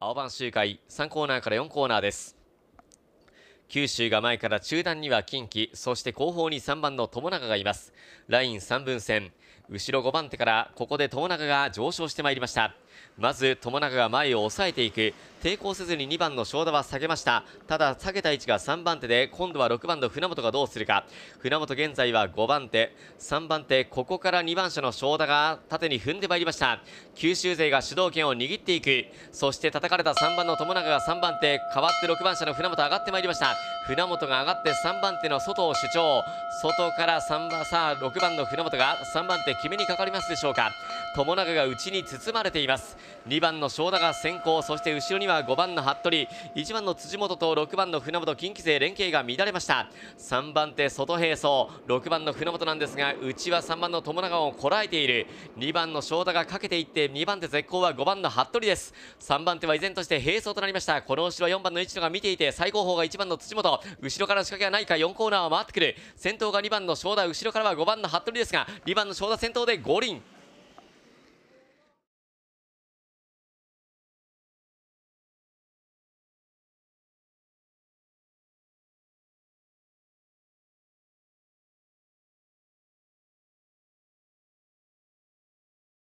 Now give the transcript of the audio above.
青番周回3コーナーから4コーナーです九州が前から中段には近畿そして後方に3番の友永がいますライン3分線後ろ5番手からここで友永が上昇してまいりましたまず友永が前を抑えていく抵抗せずに2番の正田は下げましたただ下げた位置が3番手で今度は6番の船本がどうするか船本現在は5番手3番手ここから2番車の正田が縦に踏んでまいりました九州勢が主導権を握っていくそして叩かれた3番の友永が3番手代わって6番車の船本上がってまいりました船本が上がって3番手の外を主張外から3番さあ6番の船本が3番手決めにかかりますでしょうか友永が内に包まれています2番の正田が先行そして後ろには5番の服部1番の辻本と6番の船本近畿勢連携が乱れました3番手外並走6番の船本なんですが内は3番の友永をこらえている2番の正田がかけていって2番手絶好は5番の服部です3番手は依然として並走となりましたこの後ろ4番の市野が見ていて最後方が1番の辻本後ろから仕掛けがないか4コーナーを回ってくる先頭が2番の正田後ろからは5番の服部ですが2番の正田先頭で五輪